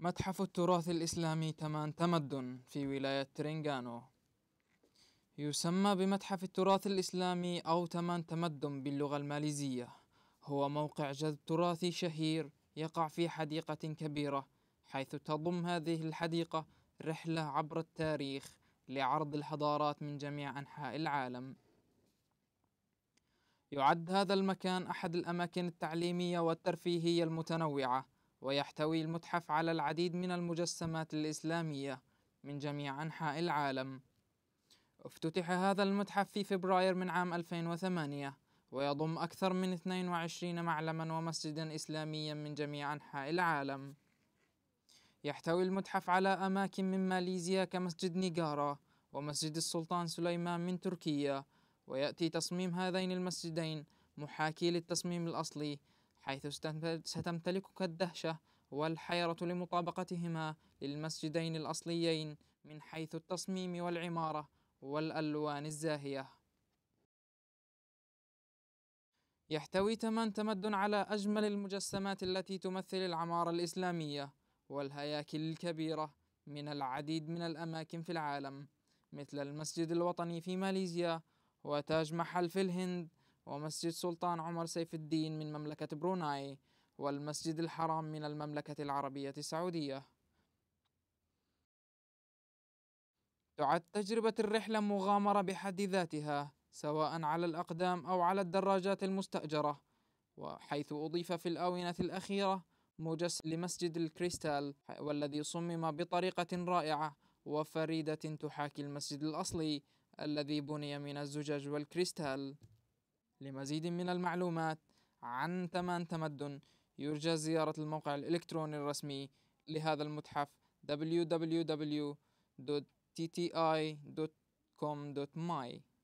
متحف التراث الإسلامي تمان تمدن في ولاية ترينغانو يسمى بمتحف التراث الإسلامي أو تمان تمدن باللغة الماليزية هو موقع جذب تراثي شهير يقع في حديقة كبيرة حيث تضم هذه الحديقة رحلة عبر التاريخ لعرض الحضارات من جميع أنحاء العالم يعد هذا المكان أحد الأماكن التعليمية والترفيهية المتنوعة ويحتوي المتحف على العديد من المجسمات الإسلامية من جميع أنحاء العالم افتتح هذا المتحف في فبراير من عام 2008 ويضم أكثر من 22 معلما ومسجدا إسلاميا من جميع أنحاء العالم يحتوي المتحف على أماكن من ماليزيا كمسجد نيجارا ومسجد السلطان سليمان من تركيا ويأتي تصميم هذين المسجدين محاكي للتصميم الأصلي حيث ستمتلكك الدهشة والحيرة لمطابقتهما للمسجدين الأصليين من حيث التصميم والعمارة والألوان الزاهية يحتوي تمان تمدن على أجمل المجسمات التي تمثل العمارة الإسلامية والهياكل الكبيرة من العديد من الأماكن في العالم مثل المسجد الوطني في ماليزيا وتاج محل في الهند ومسجد سلطان عمر سيف الدين من مملكة بروناي والمسجد الحرام من المملكة العربية السعودية تعد تجربة الرحلة مغامرة بحد ذاتها سواء على الأقدام أو على الدراجات المستأجرة وحيث أضيف في الآونة الأخيرة مجسم لمسجد الكريستال والذي صمم بطريقة رائعة وفريدة تحاكي المسجد الأصلي الذي بني من الزجاج والكريستال لمزيد من المعلومات عن ثمان تمدن يرجى زيارة الموقع الإلكتروني الرسمي لهذا المتحف www.tti.com.my